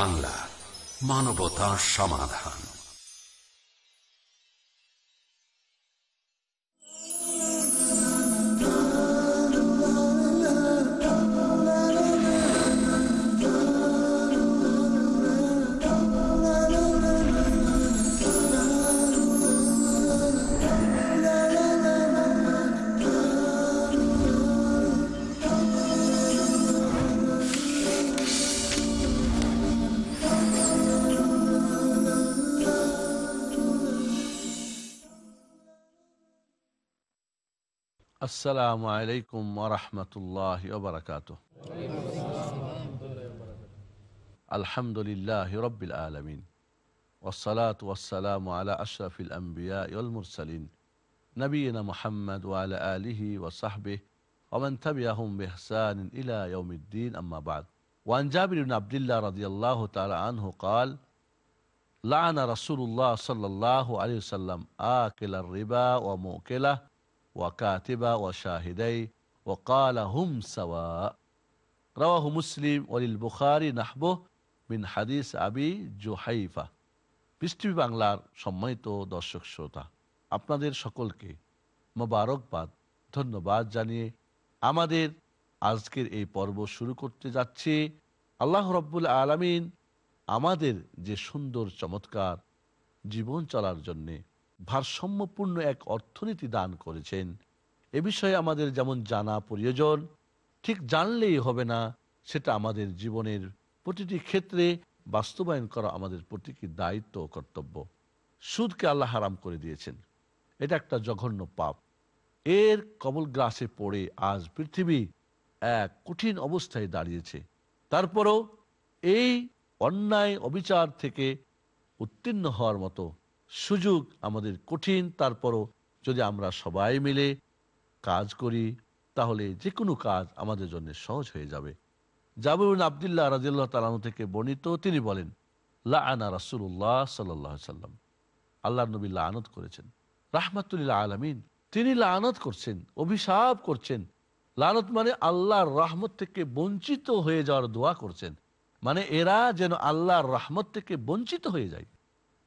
বাংলা মানবতা সমাধান السلام عليكم ورحمة الله وبركاته الحمد لله رب العالمين والصلاة والسلام على أشرف الأنبياء والمرسلين نبينا محمد وعلى آله وصحبه ومن تبعهم بإحسان إلى يوم الدين أما بعد وعن جابر بن عبد الله رضي الله تعالى عنه قال لعن رسول الله صلى الله عليه وسلم آكل الربا وموكله وكاتبا وشاهدي وقال هم سواء رواه مسلم وللبخاري نحبه من حديث أبي جحيفة পৃষ্টিভি বাংলার সম্মানিত দর্শক শ্রোতা আপনাদের সকলকে মোবারকবাদ ধন্যবাদ জানিয়ে আমাদের আজকের এই পর্ব শুরু করতে যাচ্ছে আল্লাহ রব্বুল আলমিন আমাদের যে সুন্দর চমৎকার জীবন চলার জন্যে ভারসাম্যপূর্ণ এক অর্থনীতি দান করেছেন এ বিষয়ে আমাদের যেমন জানা প্রয়োজন ঠিক জানলেই হবে না সেটা আমাদের জীবনের প্রতিটি ক্ষেত্রে বাস্তবায়ন করা আমাদের প্রতিটি দায়িত্ব ও কর্তব্য সুদকে আল্লাহ হারাম করে দিয়েছেন এটা একটা জঘন্য পাপ এর কবল গ্রাসে পড়ে আজ পৃথিবী এক কঠিন অবস্থায় দাঁড়িয়েছে তারপরও এই অন্যায় অবিচার থেকে উত্তীর্ণ হওয়ার মতো সুযোগ আমাদের কঠিন তারপরও যদি আমরা সবাই মিলে কাজ করি তাহলে যে কোনো কাজ আমাদের জন্য সহজ হয়ে যাবে জাবিউন আবদুল্লাহ রাজিল্লাহ তালাম থেকে বর্ণিত তিনি বলেন লা আনা রাসুল্লাহ সাল্লাহ সাল্লাম আল্লাহ নবী লানত করেছেন রাহমাতুল্লাহ আলমিন তিনি লানত করছেন অভিশাপ করছেন লানত মানে আল্লাহর রহমত থেকে বঞ্চিত হয়ে যাওয়ার দোয়া করছেন মানে এরা যেন আল্লাহর রহমত থেকে বঞ্চিত হয়ে যায়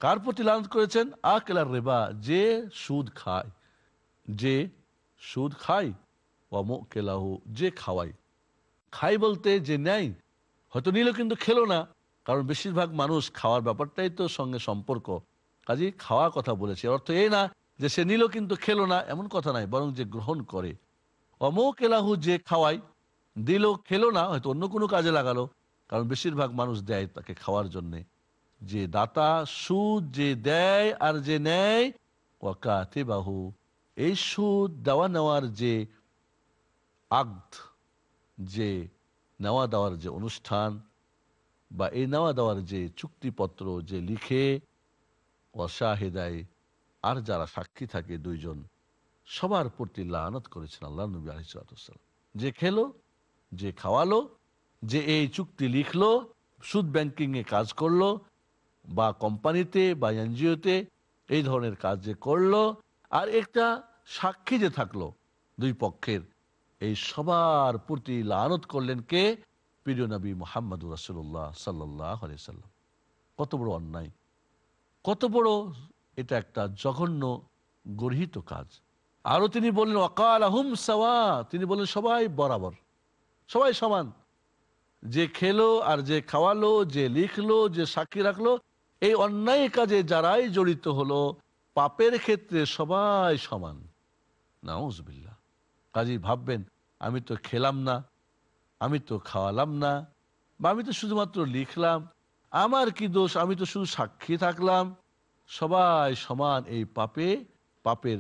কার প্রতি লাল করেছেন আকলার রেবা যে সুদ খায় যে সুদ খায় কেলাহু যে খাওয়াই খাই বলতে যে নেয় হয়তো নিল কিন্তু খেলো না কারণ বেশিরভাগ মানুষ খাওয়ার ব্যাপারটাই তো সঙ্গে সম্পর্ক কাজে খাওয়া কথা বলেছে অর্থ এই না যে সে নিল কিন্তু খেলো না এমন কথা নাই বরং যে গ্রহণ করে কেলাহু যে খাওয়াই দিল খেলো না হয়তো অন্য কোনো কাজে লাগালো কারণ বেশিরভাগ মানুষ দেয় তাকে খাওয়ার জন্যে যে দাতা সুদ যে দেয় আর যে নেয় বাহু এই সুদ দেওয়া নেওয়ার যে আগদ যে নেওয়া দেওয়ার যে অনুষ্ঠান বা এই নেওয়া দেওয়ার যে চুক্তিপত্র যে লিখে অসাহেদায় আর যারা সাক্ষী থাকে দুইজন সবার প্রতি লানত করেছেন আল্লাহ নবী আলিসাল্লাম যে খেলো যে খাওয়ালো যে এই চুক্তি লিখলো সুদ ব্যাংকিংয়ে কাজ করলো বা কোম্পানিতে বা এনজিওতে এই ধরনের কাজ যে করলো আর একটা সাক্ষী যে থাকলো দুই পক্ষের এই সবার প্রতি লানত করলেন কে প্রিয় নবী মোহাম্মদ রাসুল্লাহ সাল্লাম কত বড় অন্যায় কত বড় এটা একটা জঘন্য গর্হিত কাজ আরো তিনি বললেন অকাল আহম সাওয়া তিনি বললেন সবাই বরাবর সবাই সমান যে খেলো আর যে খাওয়ালো যে লিখলো যে সাক্ষী রাখলো এই অন্যায় কাজে যারাই জড়িত হলো পাপের ক্ষেত্রে সবাই সমান নাউজবিল্লা কাজী ভাববেন আমি তো খেলাম না আমি তো খাওয়ালাম না বা আমি তো শুধুমাত্র লিখলাম আমার কি দোষ আমি তো শুধু সাক্ষী থাকলাম সবাই সমান এই পাপে পাপের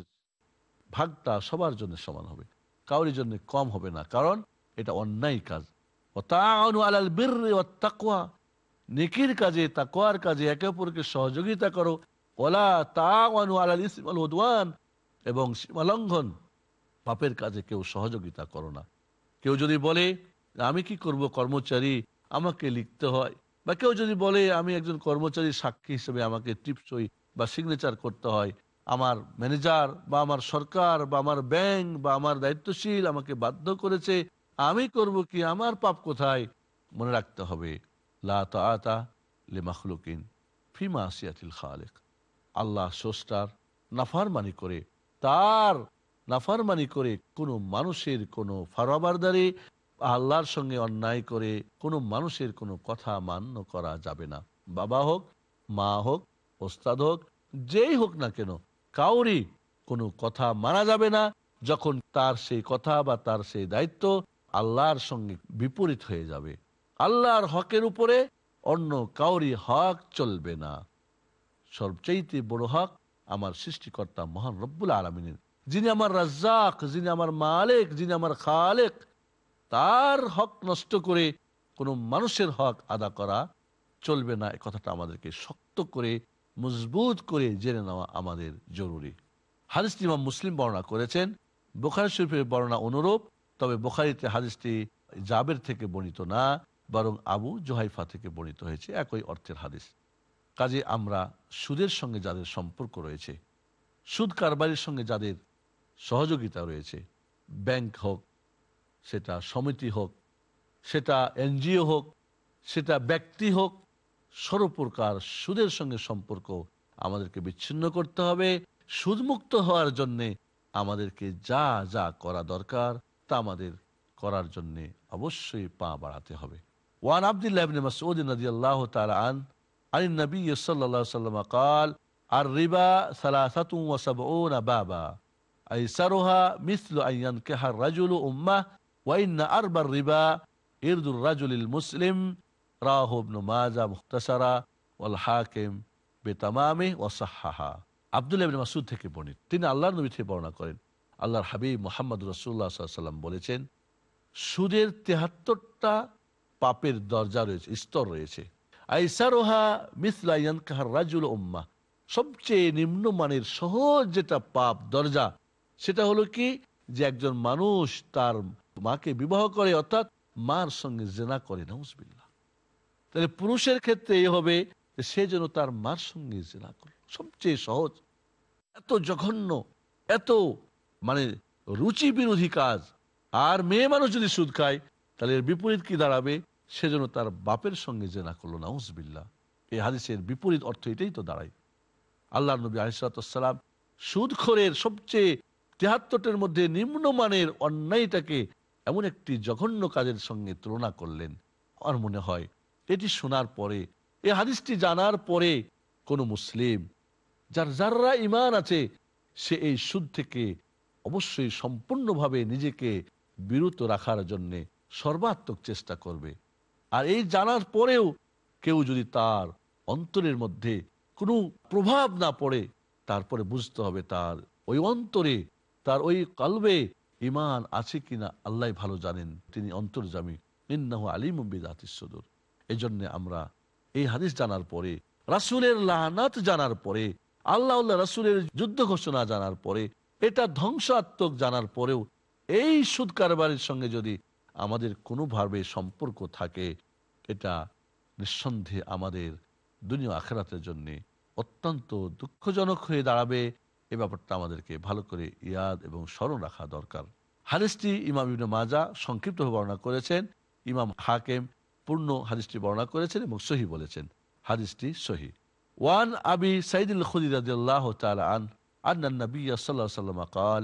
ভাগটা সবার জন্য সমান হবে কাউরি জন্য কম হবে না কারণ এটা অন্যায় কাজ ও তা আলাল বীর ও তাকুয়া নেকির কাজে তা তাকোয়ার কাজে একে অপরকে সহযোগিতা করো ওলা তাওয়ান আলাল ইসমাল উদওয়ান এবং সীমালঙ্ঘন পাপের কাজে কেউ সহযোগিতা করো না কেউ যদি বলে আমি কি করব কর্মচারী আমাকে লিখতে হয় বা কেউ যদি বলে আমি একজন কর্মচারী সাক্ষী হিসেবে আমাকে টিপসই বা সিগনেচার করতে হয় আমার ম্যানেজার বা আমার সরকার বা আমার ব্যাংক বা আমার দায়িত্বশীল আমাকে বাধ্য করেছে আমি করব কি আমার পাপ কোথায় মনে রাখতে হবে লা ফিমা আসিয়াতিল খালেক আল্লাহ স্রষ্টার নাফারমানি করে তার নাফারমানি করে কোনো মানুষের কোনো ফারাবারদারি আল্লাহর সঙ্গে অন্যায় করে কোনো মানুষের কোনো কথা মান্য করা যাবে না বাবা হোক মা হোক ওস্তাদ হোক যেই হোক না কেন কাউরি কোনো কথা মানা যাবে না যখন তার সেই কথা বা তার সেই দায়িত্ব আল্লাহর সঙ্গে বিপরীত হয়ে যাবে আল্লাহর হকের উপরে অন্য কাউরি হক চলবে না সবচেয়ে বড় হক আমার সৃষ্টিকর্তা মহান রব্বুল আলমিনের যিনি আমার রাজ্জাক যিনি আমার মালিক যিনি আমার খালেক তার হক নষ্ট করে কোনো মানুষের হক আদা করা চলবে না এ কথাটা আমাদেরকে শক্ত করে মজবুত করে জেনে নেওয়া আমাদের জরুরি হাদিসটি ইমাম মুসলিম বর্ণনা করেছেন বোখারি শরীফের বর্ণনা অনুরূপ তবে বোখারিতে হাদিসটি জাবের থেকে বর্ণিত না বরং আবু জোহাইফা থেকে বর্ণিত হয়েছে একই অর্থের হাদিস কাজে আমরা সুদের সঙ্গে যাদের সম্পর্ক রয়েছে সুদ কারবারের সঙ্গে যাদের সহযোগিতা রয়েছে ব্যাংক হোক সেটা সমিতি হোক সেটা এনজিও হোক সেটা ব্যক্তি হোক সর্বপ্রকার সুদের সঙ্গে সম্পর্ক আমাদেরকে বিচ্ছিন্ন করতে হবে সুদমুক্ত হওয়ার জন্যে আমাদেরকে যা যা করা দরকার তা আমাদের করার জন্যে অবশ্যই পা বাড়াতে হবে وعن عبد الله بن مسعود رضي الله تعالى عنه عن النبي صلى الله عليه وسلم قال الربا ثلاثة وسبعون بابا أيسرها مثل أن ينكح الرجل أمه وإن أربى الربا إرد الرجل المسلم راه ابن ماجه مختصرا والحاكم বেতামামে ওয়াসাহা আবদুল্লাহ ইবিন মাসুদ থেকে বর্ণিত তিনি আল্লাহর নবী থেকে বর্ণনা করেন আল্লাহর হাবিব মোহাম্মদ রসুল্লাহ সাল্লাম বলেছেন সুদের তেহাত্তরটা পাপের দরজা রয়েছে স্তর রয়েছে সবচেয়ে নিম্ন কাহার রাজুল সবচেয়ে নিম্নমানের সহজ যেটা পাপ দরজা সেটা হলো কি যে একজন মানুষ তার মাকে বিবাহ করে অর্থাৎ মার সঙ্গে জেনা করে নাউজবিল্লা তাহলে পুরুষের ক্ষেত্রে এ হবে সে যেন তার মার সঙ্গে জেনা করে সবচেয়ে সহজ এত জঘন্য এত মানে রুচি বিরোধী কাজ আর মেয়ে মানুষ যদি সুদ খায় তাহলে এর বিপরীত কি দাঁড়াবে সেজন্য তার বাপের সঙ্গে জেনা করলো নাউজবিল্লা এই হাদিসের বিপরীত অর্থ এটাই তো দাঁড়ায় আল্লাহ নবী আলিসালাম সুদখোরের সবচেয়ে তেহাত্তরের মধ্যে নিম্নমানের অন্যায়টাকে এমন একটি জঘন্য কাজের সঙ্গে তুলনা করলেন আমার মনে হয় এটি শোনার পরে এ হাদিসটি জানার পরে কোনো মুসলিম যার যাররা ইমান আছে সে এই সুদ থেকে অবশ্যই সম্পূর্ণভাবে নিজেকে বিরত রাখার জন্যে সর্বাত্মক চেষ্টা করবে আর এই জানার পরেও কেউ যদি তার অন্তরের মধ্যে কোনো প্রভাব না পড়ে তারপরে বুঝতে হবে তার ওই অন্তরে তার ওই কলবে ইমান আছে কিনা আল্লাহ ভালো জানেন তিনি অন্তর্জামী ইন্নাহ আলিম বিদাতিসদুর এই জন্য আমরা এই হাদিস জানার পরে রাসুলের লাহানাত জানার পরে আল্লাহ রাসুলের যুদ্ধ ঘোষণা জানার পরে এটা ধ্বংসাত্মক জানার পরেও এই সুদ কারবারের সঙ্গে যদি আমাদের কোনোভাবে সম্পর্ক থাকে এটা নিঃসন্দেহে আমাদের দুনিয়া আখেরাতের জন্য অত্যন্ত দুঃখজনক হয়ে দাঁড়াবে এ ব্যাপারটা আমাদেরকে ভালো করে ইয়াদ এবং স্মরণ রাখা দরকার হারিসটি ইমাম ইবনে মাজা সংক্ষিপ্তভাবে বর্ণনা করেছেন ইমাম হাকেম পূর্ণ হারিসটি বর্ণনা করেছেন এবং সহি বলেছেন হারিসটি সহি ওয়ান আবি সাইদুল খুদিরাদিল্লাহ তালা আন আন্না নবী সাল্লাহ সাল্লাম قال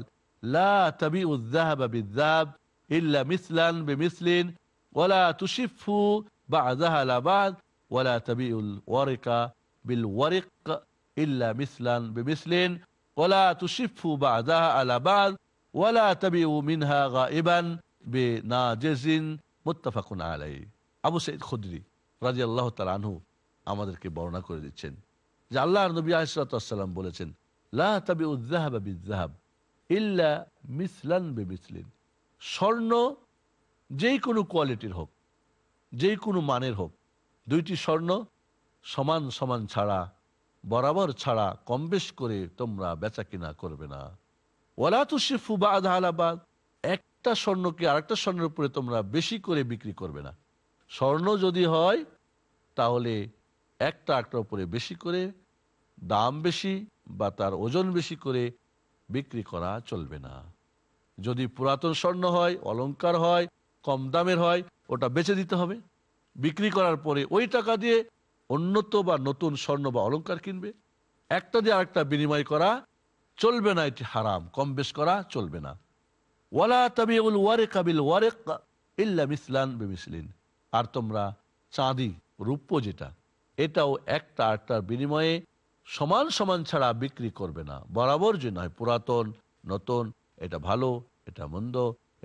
لا তবি الذهب بالذهب إلا مثلا بمثل ولا تشف بعضها لبعض ولا تبيع الورق بالورق إلا مثلا بمثل ولا تشف بعضها على بعض ولا تبيع منها غائبا بناجز متفق عليه أبو سيد خدري رضي الله تعالى عنه أمدر كي بورنا كوري دي چن جاء الله نبي عليه الصلاة والسلام بولي چن لا تبيع الذهب بالذهب إلا مثلا بمثلين স্বর্ণ যেই কোনো কোয়ালিটির হোক যেই কোনো মানের হোক দুইটি স্বর্ণ সমান সমান ছাড়া বরাবর ছাড়া কম বেশ করে তোমরা বেচা কিনা করবে না ওলা বা আধা আলাবাদ একটা স্বর্ণকে আরেকটা স্বর্ণের উপরে তোমরা বেশি করে বিক্রি করবে না স্বর্ণ যদি হয় তাহলে একটা একটার উপরে বেশি করে দাম বেশি বা তার ওজন বেশি করে বিক্রি করা চলবে না যদি পুরাতন স্বর্ণ হয় অলঙ্কার হয় কম দামের হয় ওটা বেচে দিতে হবে বিক্রি করার পরে ওই টাকা দিয়ে অন্যত বা নতুন স্বর্ণ বা অলঙ্কার কিনবে একটা দিয়ে আরেকটা বিনিময় করা চলবে না এটি হারাম কম বেশ করা চলবে না ওয়ালা তাবিউল ওয়ারে কাবিল ওয়ারে ইল্লা মিসলান বেমিসলিন আর তোমরা চাঁদি রূপ্য যেটা এটাও একটা আরেকটার বিনিময়ে সমান সমান ছাড়া বিক্রি করবে না বরাবর যে নয় পুরাতন নতুন এটা ভালো এটা মন্দ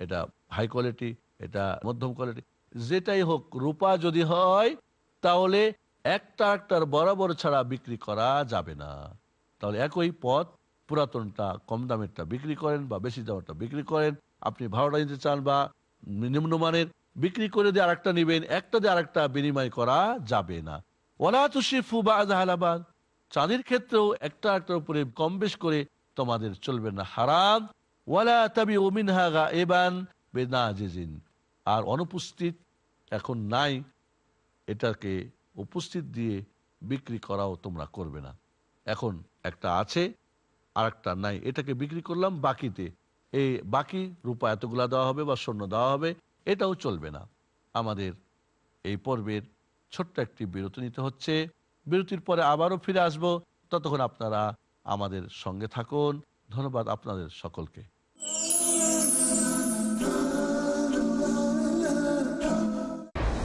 এটা হাই কোয়ালিটি এটা মধ্যম কোয়ালিটি যেটাই হোক রূপা যদি হয় তাহলে একটা একটার বরাবর ছাড়া বিক্রি করা যাবে না তাহলে একই পথ পুরাতনটা কম দামেরটা বিক্রি করেন বা বেশি দামেরটা বিক্রি করেন আপনি ভাড়াটা নিতে চান বা নিম্নমানের বিক্রি করে দিয়ে আরেকটা নেবেন একটা দিয়ে আরেকটা বিনিময় করা যাবে না ওলা তুষিফু বা আজহালাবাদ চাঁদের ক্ষেত্রেও একটা একটার উপরে কম বেশ করে তোমাদের চলবে না হারাদ ওয়ালা এবান আর অনুপস্থিত এখন নাই এটাকে উপস্থিত দিয়ে বিক্রি করাও তোমরা করবে না এখন একটা আছে আর একটা নাই এটাকে বিক্রি করলাম বাকিতে এই বাকি রূপা এতগুলা দেওয়া হবে বা স্বর্ণ দেওয়া হবে এটাও চলবে না আমাদের এই পর্বের ছোট্ট একটি বিরতি নিতে হচ্ছে বিরতির পরে আবারও ফিরে আসব ততক্ষণ আপনারা আমাদের সঙ্গে থাকুন ধন্যবাদ আপনাদের সকলকে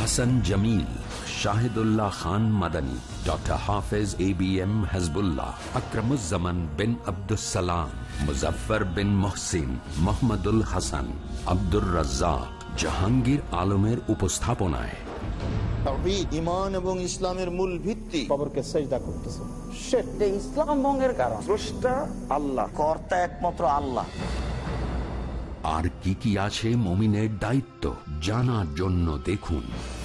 Hasan Jamil Shahidullah Khan Madani doctor Hafez A B M Hezbullah Akramuzzaman bin Abdussalam Muzaffar bin Mohsin Mohammadul Hasan Abdur Razzak Jahangir আলমের উপস্থাপনায় ইমান এবং ইসলামের মূল ভিত্তি কবরকে ইসলাম আর কি কি আছে মমিনের দায়িত্ব জানার জন্য দেখুন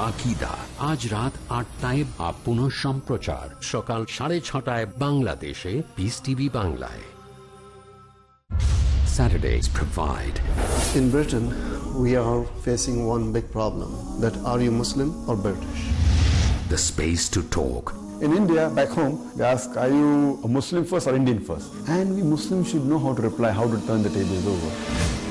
আকিদা আজ রাত আটটায় আপন সম্প্রচার সকাল সাড়ে ছটায় বাংলাদেশে পিস টিভি বাংলায় Saturdays provide. In Britain, we are facing one big problem that are you Muslim or British? The space to talk. In India, back home, they ask, are you a Muslim first or Indian first? And we Muslims should know how to reply, how to turn the tables over.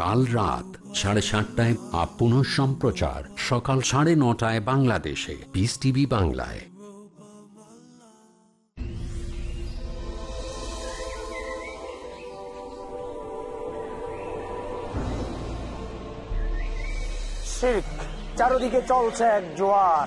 কাল রাত সাড়ে সাতটায় আপন সম্প্রচার সকাল সাড়ে নটায় বাংলাদেশে পিস টিভি বাংলায় চারদিকে চলছে এক জোয়ার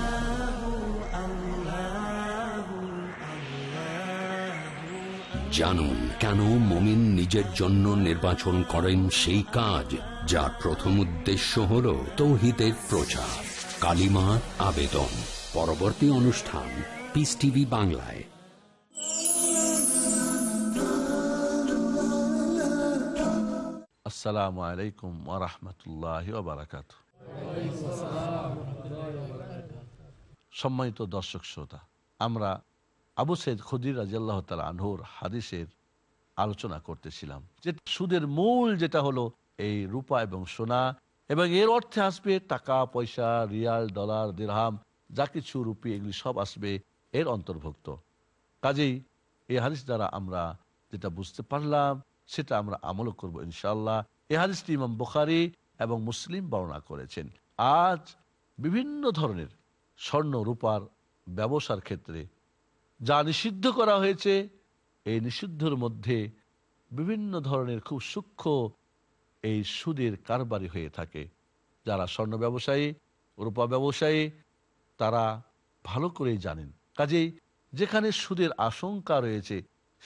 জানুন কেন মমিন নিজের জন্য নির্বাচন করেন সেই কাজ যার প্রথম উদ্দেশ্য হল তৌহিদের প্রচার কালিমার আবেদন পরবর্তী অনুষ্ঠান পিস টিভি বাংলায় আসসালামু আলাইকুম ওরহমতুল্লাহ বারাকাত সম্মানিত দর্শক শ্রোতা আমরা আবু সৈদ খুদির রাজিয়াল্লাহ তাল আনহুর হাদিসের আলোচনা করতেছিলাম যে সুদের মূল যেটা হলো এই রূপা এবং সোনা এবং এর অর্থে আসবে টাকা পয়সা রিয়াল ডলার দেড়হাম যা কিছু রুপি এগুলি সব আসবে এর অন্তর্ভুক্ত কাজেই এই হাদিস দ্বারা আমরা যেটা বুঝতে পারলাম সেটা আমরা আমলও করবো ইনশাল্লাহ এই হাদিসটি ইমাম বুখারি এবং মুসলিম বর্ণনা করেছেন আজ বিভিন্ন ধরনের স্বর্ণ রূপার ব্যবসার ক্ষেত্রে যা নিষিদ্ধ করা হয়েছে এই নিষিদ্ধর মধ্যে বিভিন্ন ধরনের খুব সূক্ষ্ম এই সুদের কারবারি হয়ে থাকে যারা স্বর্ণ ব্যবসায়ী রূপা ব্যবসায়ী তারা ভালো করেই জানেন কাজেই যেখানে সুদের আশঙ্কা রয়েছে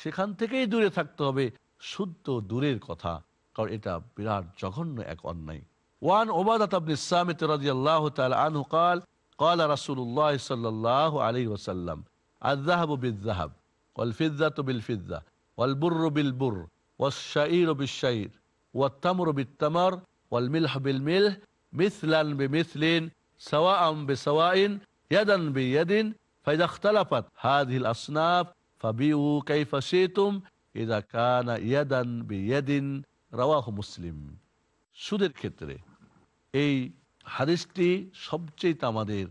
সেখান থেকেই দূরে থাকতে হবে সুদ তো দূরের কথা কারণ এটা বিরাট জঘন্য এক অন্যায় ওয়ান ওবাদাত আবনি ইসলাম রাজি আল্লাহ তাল আনহু কাল قال رسول الله صلى الله عليه وسلم আজাহাবু বিজাহাব ওয়াল ফিজ্জা তু বিল ফিজ্জা ওয়াল বুর্রু বিল বুর ওয়াশাইর বিশাইর ওয়াত্তামর বিত্তামর ওয়াল মিলহ বিল মিলহ মিসলান বিমিসলিন سواء بسواء يدا بيد فإذا اختلفت هذه الأصناف فبيعوا كيف شئتم إذا كان يدا بيد رواه মুসলিম সুদের ক্ষেত্রে এই হাদিসটি সবচেয়ে আমাদের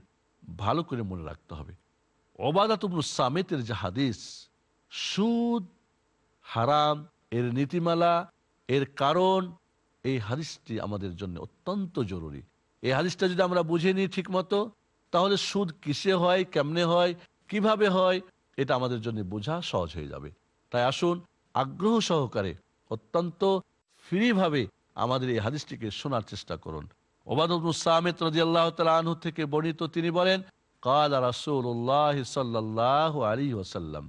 ভালো করে মনে রাখতে হবে ওবাদাতুবনুল সামেতের যে হাদিস সুদ হারাম এর নীতিমালা এর কারণ এই হাদিসটি আমাদের জন্য অত্যন্ত জরুরি এই হাদিসটা যদি আমরা বুঝে নিই ঠিকমতো তাহলে সুদ কিসে হয় কেমনে হয় কিভাবে হয় এটা আমাদের জন্য বোঝা সহজ হয়ে যাবে তাই আসুন আগ্রহ সহকারে অত্যন্ত ফ্রিভাবে আমাদের এই হাদিসটিকে শোনার চেষ্টা করুন ওবাদ সাহমেদ রাজি আল্লাহ তালা আনহু থেকে বর্ণিত তিনি বলেন কাল রাসুল্লাহ সাল্লাহ আলী ওসাল্লাম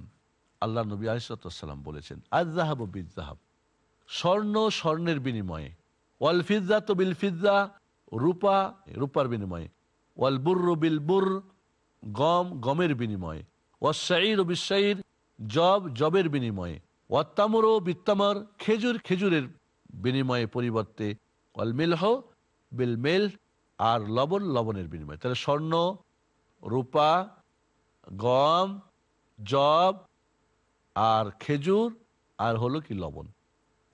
আল্লাহ নবী আলিসাল্লাম বলেছেন আজাহাব বিজাহাব স্বর্ণ স্বর্ণের বিনিময়ে ওয়াল ফিজ্জা তো বিল ফিজ্জা রূপা রূপার বিনিময়ে ওয়াল বুর্র বিল বুর গম গমের বিনিময়ে ওয়াসাইর বিশ্বাইর জব জবের বিনিময়ে ওয়াত্তামর ও বিত্তামর খেজুর খেজুরের বিনিময়ে পরিবর্তে ওয়াল মিলহ বিল মেল আর লবণ লবণের বিনিময়ে তাহলে স্বর্ণ রূপা গম জব আর খেজুর আর হলো কি লবণ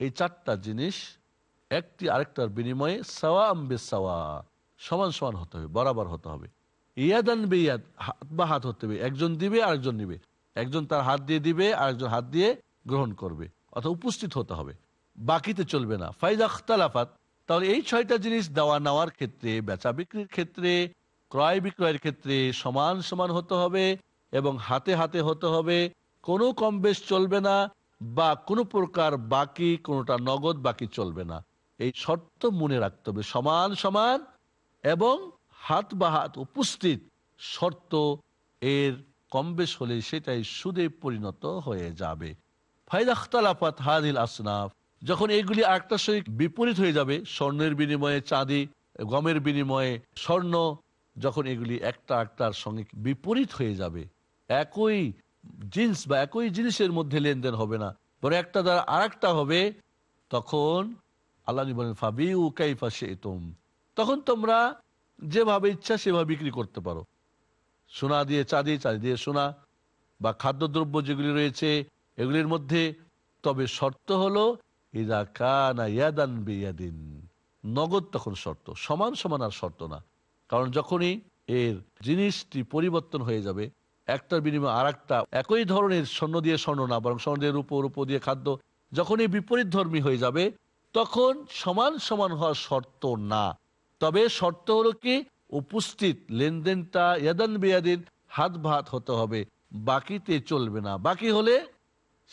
এই চারটা জিনিস একটি আরেকটার বিনিময়ে সাওয়া আম্বে সাওয়া সমান সমান হতে হবে বরাবর হতে হবে ইয়াদান বে ইয়াদ হাত বা হাত হতে হবে একজন দিবে আরেকজন নিবে একজন তার হাত দিয়ে দিবে আরেকজন হাত দিয়ে গ্রহণ করবে অর্থাৎ উপস্থিত হতে হবে বাকিতে চলবে না ফাইজা আখতালাফাত তাহলে এই ছয়টা জিনিস দেওয়া নেওয়ার ক্ষেত্রে বেচা বিক্রির ক্ষেত্রে ক্রয় বিক্রয়ের ক্ষেত্রে সমান সমান হতে হবে এবং হাতে হাতে হতে হবে কোনো কম বেশ চলবে না বা কোনো প্রকার বাকি কোনোটা নগদ বাকি চলবে না এই শর্ত মনে রাখতে হবে সমান সমান এবং হাত বা হাত উপস্থিত শর্ত এর কম বেশ হলে সেটাই সুদে পরিণত হয়ে যাবে ফাইদাখতালাফাত হাদিল আসনাফ যখন এইগুলি আরেকটার সহিত বিপরীত হয়ে যাবে স্বর্ণের বিনিময়ে চাঁদি গমের বিনিময়ে স্বর্ণ যখন এগুলি একটা একটার সঙ্গে বিপরীত হয়ে যাবে একই জিন্স বা একই জিনিসের মধ্যে লেনদেন হবে না বরং একটা দ্বারা আরেকটা হবে তখন আল্লাহ বলেন ফাবি উকাইফা শেতম তখন তোমরা যেভাবে ইচ্ছা সেভাবে বিক্রি করতে পারো সোনা দিয়ে চাঁদি চাঁদি দিয়ে সোনা বা খাদ্যদ্রব্য যেগুলি রয়েছে এগুলির মধ্যে তবে শর্ত হলো ইদা কানা ইয়াদান বিয়াদিন নগদ তখন শর্ত সমান সমান আর শর্ত না কারণ যখনই এর জিনিসটি পরিবর্তন হয়ে যাবে একটার বিনিময়ে আর একই ধরনের স্বর্ণ দিয়ে স্বর্ণ না বরং স্বর্ণ দিয়ে রূপো রূপ দিয়ে খাদ্য যখনই বিপরীত ধর্মী হয়ে যাবে তখন সমান সমান হওয়া শর্ত না তবে শর্ত হল কি উপস্থিত লেনদেনটা ইয়াদান বেয়াদিন হাত ভাত হতে হবে বাকিতে চলবে না বাকি হলে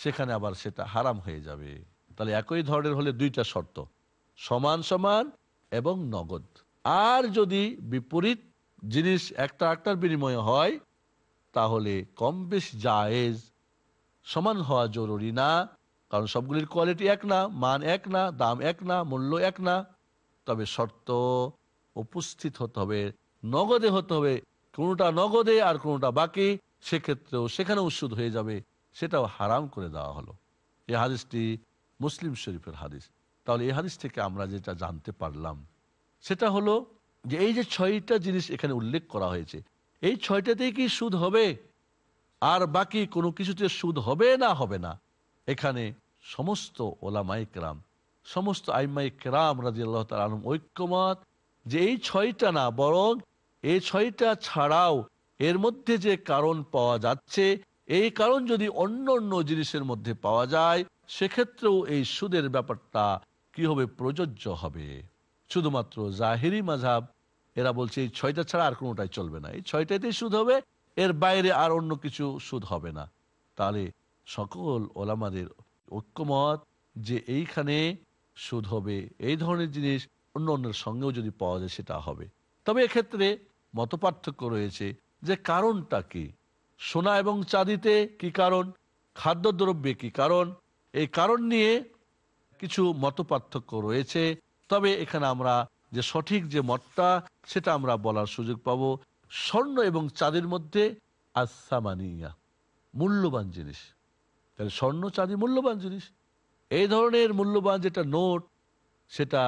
সেখানে আবার সেটা হারাম হয়ে যাবে তাহলে একই ধরনের হলে দুইটা শর্ত সমান সমান এবং নগদ আর যদি বিপরীত জিনিস একটা একটার বিনিময়ে হয় তাহলে কম বেশ জায়েজ সমান হওয়া জরুরি না কারণ সবগুলির কোয়ালিটি এক না মান এক না দাম এক না মূল্য এক না তবে শর্ত উপস্থিত হতে হবে নগদে হতে হবে কোনোটা নগদে আর কোনোটা বাকি সেক্ষেত্রেও সেখানে উৎসুদ হয়ে যাবে সেটাও হারাম করে দেওয়া হলো এ হাদিসটি মুসলিম শরীফের হাদিস তাহলে এই হাদিস থেকে আমরা যেটা জানতে পারলাম সেটা হলো যে এই যে ছয়টা জিনিস এখানে উল্লেখ করা হয়েছে এই ছয়টাতেই কি সুদ হবে আর বাকি কোনো কিছুতে সুদ হবে না হবে না এখানে সমস্ত ওলামাইকরাম সমস্ত আইমাইকরাম রাজি আল্লাহ আলম ঐক্যমত যে এই ছয়টা না বরং এই ছয়টা ছাড়াও এর মধ্যে যে কারণ পাওয়া যাচ্ছে এই কারণ যদি অন্য অন্য জিনিসের মধ্যে পাওয়া যায় সেক্ষেত্রেও এই সুদের ব্যাপারটা কি হবে প্রযোজ্য হবে শুধুমাত্র জাহেরি মাঝাব এরা বলছে এই ছয়টা ছাড়া আর কোনোটাই চলবে না এই ছয়টাতেই সুদ হবে এর বাইরে আর অন্য কিছু সুদ হবে না তাহলে সকল ওলামাদের ঐক্যমত যে এইখানে সুদ হবে এই ধরনের জিনিস অন্য অন্যের সঙ্গেও যদি পাওয়া যায় সেটা হবে তবে এক্ষেত্রে মত পার্থক্য রয়েছে যে কারণটা কি সোনা এবং চাঁদিতে কি কারণ খাদ্যদ্রব্যে কি কারণ এই কারণ নিয়ে কিছু মত পার্থক্য রয়েছে তবে এখানে আমরা যে সঠিক যে মতটা সেটা আমরা বলার সুযোগ পাব স্বর্ণ এবং চাঁদের মধ্যে আসামানিয়া মূল্যবান জিনিস তাহলে স্বর্ণ চাঁদি মূল্যবান জিনিস এই ধরনের মূল্যবান যেটা নোট সেটা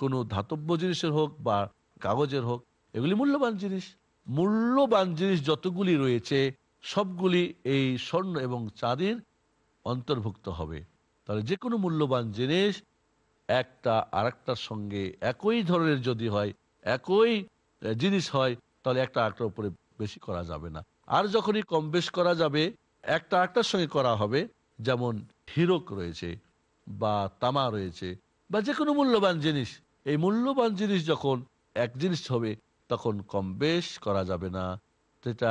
কোনো ধাতব্য জিনিসের হোক বা কাগজের হোক এগুলি মূল্যবান জিনিস মূল্যবান জিনিস যতগুলি রয়েছে সবগুলি এই স্বর্ণ এবং চাঁদির অন্তর্ভুক্ত হবে তাহলে যে কোনো মূল্যবান জিনিস একটা আরেকটার সঙ্গে একই ধরনের যদি হয় একই জিনিস হয় তাহলে একটা আরেকটার উপরে বেশি করা যাবে না আর যখনই কম বেশ করা যাবে একটা আরেকটার সঙ্গে করা হবে যেমন হিরক রয়েছে বা তামা রয়েছে বা যে কোনো মূল্যবান জিনিস এই মূল্যবান জিনিস যখন এক জিনিস হবে তখন কম বেশ করা যাবে না সেটা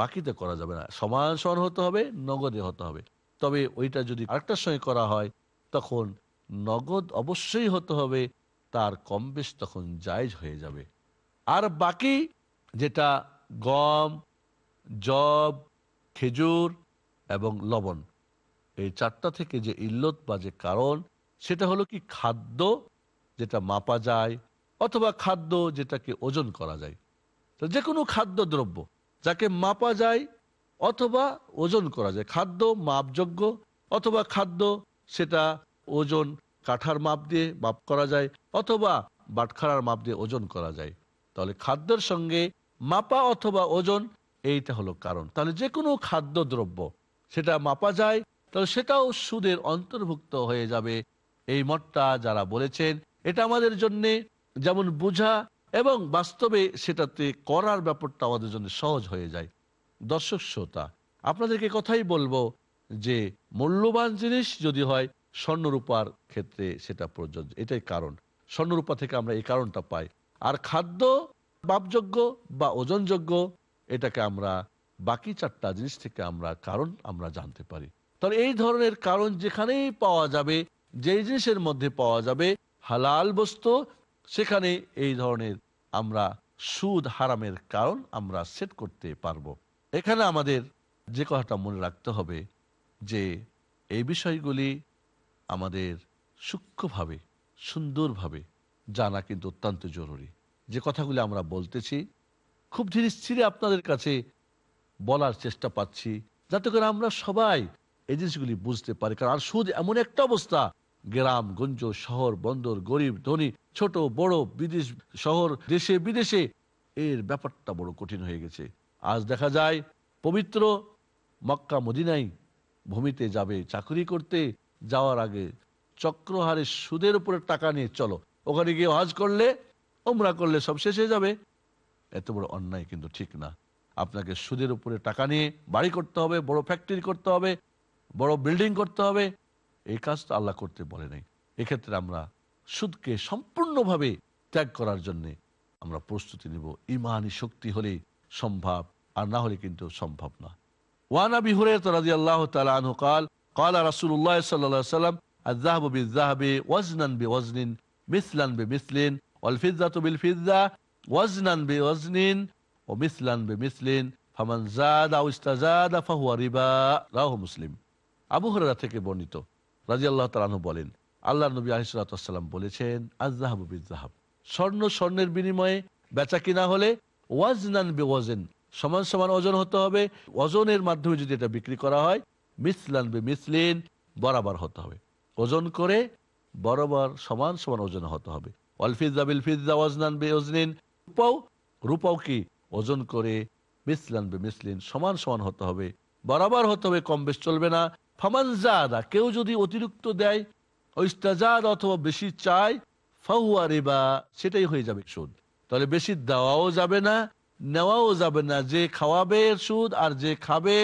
বাকিতে করা যাবে না সমান সমান হতে হবে নগদে হতে হবে তবে ওইটা যদি আরেকটার সঙ্গে করা হয় তখন নগদ অবশ্যই হতে হবে তার কম বেশ তখন জায়জ হয়ে যাবে আর বাকি যেটা গম জব খেজুর এবং লবণ এই চারটা থেকে যে ইল্লত বা যে কারণ সেটা হলো কি খাদ্য যেটা মাপা যায় অথবা খাদ্য যেটাকে ওজন করা যায় যে কোনো খাদ্যদ্রব্য যাকে মাপা যায় অথবা ওজন করা যায় খাদ্য মাপযোগ্য অথবা খাদ্য সেটা ওজন কাঠার মাপ দিয়ে মাপ করা যায় অথবা বাটখারার মাপ দিয়ে ওজন করা যায় তাহলে খাদ্যের সঙ্গে মাপা অথবা ওজন এইটা হলো কারণ তাহলে যে কোনো খাদ্য দ্রব্য সেটা মাপা যায় তাহলে সেটাও সুদের অন্তর্ভুক্ত হয়ে যাবে এই মতটা যারা বলেছেন এটা আমাদের জন্যে যেমন বোঝা এবং বাস্তবে সেটাতে করার ব্যাপারটা আমাদের জন্য সহজ হয়ে যায় দর্শক শ্রোতা আপনাদেরকে কথাই বলবো যে মূল্যবান জিনিস যদি হয় স্বর্ণরূপার ক্ষেত্রে সেটা প্রযোজ্য এটাই কারণ স্বর্ণরূপা থেকে আমরা এই কারণটা পাই আর খাদ্য বাপযোগ্য বা ওজনযোগ্য এটাকে আমরা বাকি চারটা জিনিস থেকে আমরা কারণ আমরা জানতে পারি তাহলে এই ধরনের কারণ যেখানেই পাওয়া যাবে যেই জিনিসের মধ্যে পাওয়া যাবে হালাল বস্তু সেখানে এই ধরনের আমরা সুদ হারামের কারণ আমরা সেট করতে পারবো এখানে আমাদের যে কথাটা মনে রাখতে হবে যে এই বিষয়গুলি আমাদের সূক্ষ্মভাবে সুন্দরভাবে জানা কিন্তু অত্যন্ত জরুরি যে কথাগুলি আমরা বলতেছি খুব ধীরে স্থিরে আপনাদের কাছে বলার চেষ্টা পাচ্ছি যাতে করে আমরা সবাই এই জিনিসগুলি বুঝতে পারি কারণ আর সুদ এমন একটা অবস্থা গ্রাম গঞ্জ শহর বন্দর গরিব ধনী ছোট বড় বিদেশ শহর দেশে বিদেশে এর ব্যাপারটা বড় কঠিন হয়ে গেছে আজ দেখা যায় পবিত্র মক্কা মদিনাই ভূমিতে যাবে চাকরি করতে যাওয়ার আগে চক্রহারে সুদের উপরে টাকা নিয়ে চলো ওখানে গিয়ে হজ করলে ওমরা করলে সব শেষ হয়ে যাবে এত বড় অন্যায় কিন্তু ঠিক না আপনাকে সুদের উপরে টাকা নিয়ে বাড়ি করতে হবে বড় ফ্যাক্টরি করতে হবে বড় বিল্ডিং করতে হবে এই কাজ তো আল্লাহ করতে বলে নাই এক্ষেত্রে আমরা সুদকে সম্পূর্ণভাবে ত্যাগ করার জন্যে আমরা প্রস্তুতি নিব ইমানি শক্তি হলে সম্ভব আর না হলে কিন্তু সম্ভব না ওয়ানাবি হুরে তো রাজি আল্লাহ তালা আনহকাল قال رسول الله صلى الله عليه وسلم الذهب بالذهب وزنا بوزن مثلا بمثل والفضة بالفضة وزنا بوزن ومثلا بمثل فمن زاد أو استزاد فهو ربا راه مسلم আবু হরেরা থেকে বর্ণিত রাজি আল্লাহ তালানু বলেন আল্লাহ নবী আহিসাল্লাম বলেছেন আজাহাবুবিজাহাব স্বর্ণ স্বর্ণের বিনিময়ে বেচা কিনা হলে ওয়াজনান বে ওয়াজেন সমান সমান ওজন হতে হবে ওজনের মাধ্যমে যদি এটা বিক্রি করা হয় মিসলান বে মিসলিন বরাবর হতে হবে ওজন করে বরাবর সমান সমান ওজন হতে হবে অলফিজা বিলফিজা ওজনান বে ওজনিন রূপাও রূপাও কি ওজন করে মিসলান বে মিসলিন সমান সমান হতে হবে বরাবর হতে হবে কম বেশ চলবে না ফমান জাদা কেউ যদি অতিরিক্ত দেয় ঐস্তাজাদ অথবা বেশি চায় ফাহুয়া রেবা সেটাই হয়ে যাবে সুদ তাহলে বেশি দেওয়াও যাবে না নেওয়াও যাবে না যে খাওয়াবে সুদ আর যে খাবে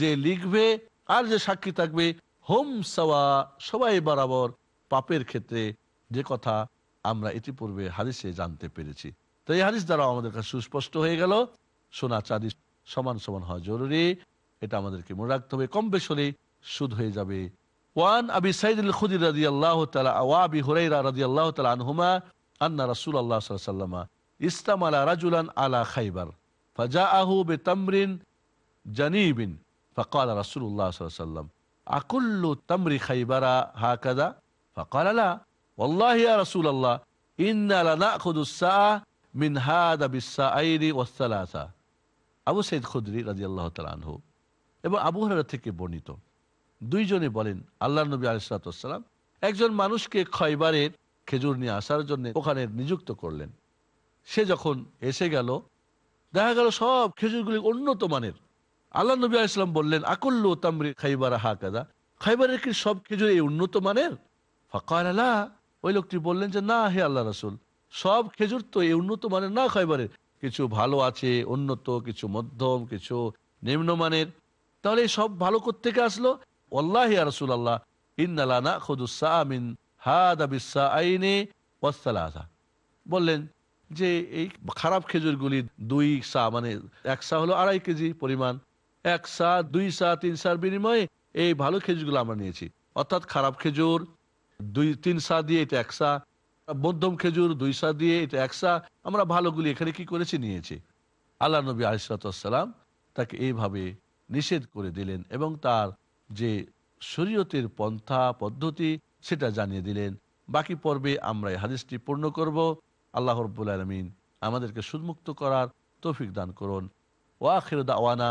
যে লিখবে আর যে সাক্ষী থাকবে হোম সাওয়া সবাই বরাবর পাপের ক্ষেত্রে যে কথা আমরা ইতিপূর্বে হারিসে জানতে পেরেছি তো এই হাদিস দ্বারা আমাদের কাছে সুস্পষ্ট হয়ে গেল সোনা চাঁদি সমান সমান হওয়া জরুরি এটা আমাদেরকে মনে রাখতে হবে কম বেশ হলে সুদ হয়ে যাবে ওয়ান আবি সাইদুল খুদির রাজি আল্লাহ তালা ওয়া আবি হুরাইরা রাজি আল্লাহ তালা আনহুমা আন্না রাসুল আল্লাহ সাল্লামা ইসলাম আলা রাজুলান আলা খাইবার ফাজা আহু বেতামরিন জানিবিন ফকাল রাসুল্লাহ সাল্লাম আকুল্লু তামরি খাইবারা হা কাদা ফকাল আলা والله يا رسول الله إنا لنأخذ الساعة من هذا بالسائر والثلاثة আবু সৈদ খুদরি রাজি আল্লাহ তালহু এবং আবু হরার থেকে বর্ণিত দুইজনে বলেন আল্লাহ নবী আলিসালাম একজন মানুষকে খয়বারের খেজুর নিয়ে আসার জন্য ওখানে নিযুক্ত করলেন সে যখন এসে গেল দেখা গেল সব খেজুরগুলি উন্নত মানের আল্লাহ নবী ইসলাম বললেন আকুল্লো তামরি খাইবার হা কাদা খাইবারের কি সব খেজুর এই উন্নত মানের ফকর আল্লাহ ওই লোকটি বললেন যে না হে আল্লাহ রাসুল সব খেজুর তো এই উন্নত মানের না খাইবারের কিছু ভালো আছে উন্নত কিছু মধ্যম কিছু নিম্ন মানের তাহলে সব ভালো কোথেকে আসলো আল্লাহ রসুল আল্লাহ বললেন যে এই খারাপ গুলি দুই সা মানে এক সা হলো আড়াই কেজি পরিমাণ এক সা দুই সা তিন সার বিনিময়ে এই ভালো খেজুরগুলো আমরা নিয়েছি অর্থাৎ খারাপ খেজুর দুই তিন সা দিয়ে এটা এক সা মধ্যম খেজুর দুই সা দিয়ে এটা এক সা আমরা ভালোগুলি এখানে কি করেছি নিয়েছি আল্লাহ নবী আলিসালাম তাকে এইভাবে নিষেধ করে দিলেন এবং তার যে শরীয়তের পন্থা পদ্ধতি সেটা জানিয়ে দিলেন বাকি পর্বে আমরা এই হাদিসটি পূর্ণ করব আল্লাহ রব্বুল আলমিন আমাদেরকে সুদমুক্ত করার তৌফিক দান করুন ওয়া ওয়াখির ওয়ানা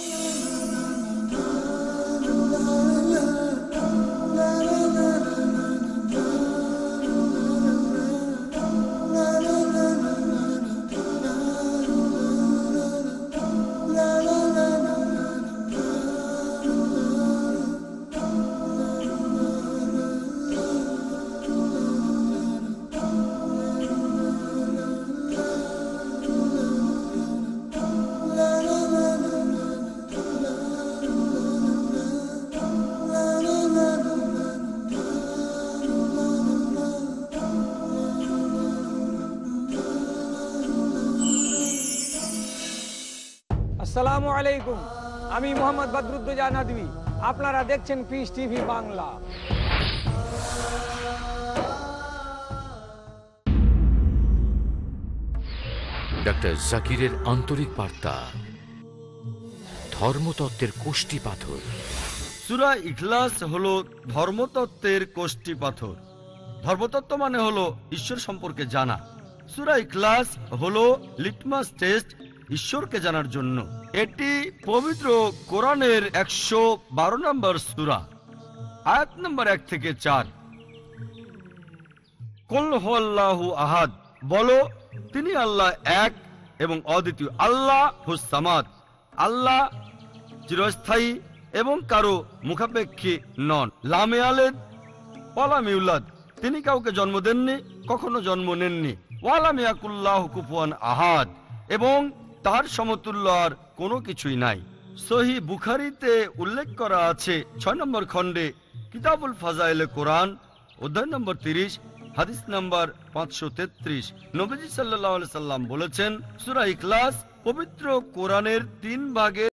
আসসালামু আলাইকুম আমি মোহাম্মদ বদরুদ্দোজা নদী আপনারা দেখছেন পিস টিভি বাংলা ডক্টর জাকিরের আন্তরিক বার্তা ধর্মতত্ত্বের কোষ্টি পাথর সুরা ইখলাস হলো ধর্মতত্ত্বের কোষ্টি পাথর ধর্মতত্ত্ব মানে হলো ঈশ্বর সম্পর্কে জানা সুরা ইখলাস হলো লিটমাস টেস্ট ঈশ্বরকে জানার জন্য এটি পবিত্র কোরআনের একশো বারো নম্বর সুরা আয়াত নম্বর এক থেকে চার কল্লাহু আহাদ বলো তিনি আল্লাহ এক এবং অদ্বিতীয় আল্লাহ হুসামাদ আল্লাহ চিরস্থায়ী এবং কারো মুখাপেক্ষী নন লামে আলেদ ইউলাদ তিনি কাউকে জন্ম দেননি কখনো জন্ম নেননি ওয়ালামিয়াকুল্লাহ কুফুয়ান আহাদ এবং তার সমতুল্য আর কোনো কিছুই নাই সহি বুখারিতে উল্লেখ করা আছে ছয় নম্বর খণ্ডে কিতাবুল ফাজাইল কোরআন অধ্যায় নম্বর তিরিশ হাদিস নম্বর পাঁচশো তেত্রিশ নবীজি সাল্লাহ সাল্লাম বলেছেন সুরাই ক্লাস পবিত্র কোরআনের তিন ভাগে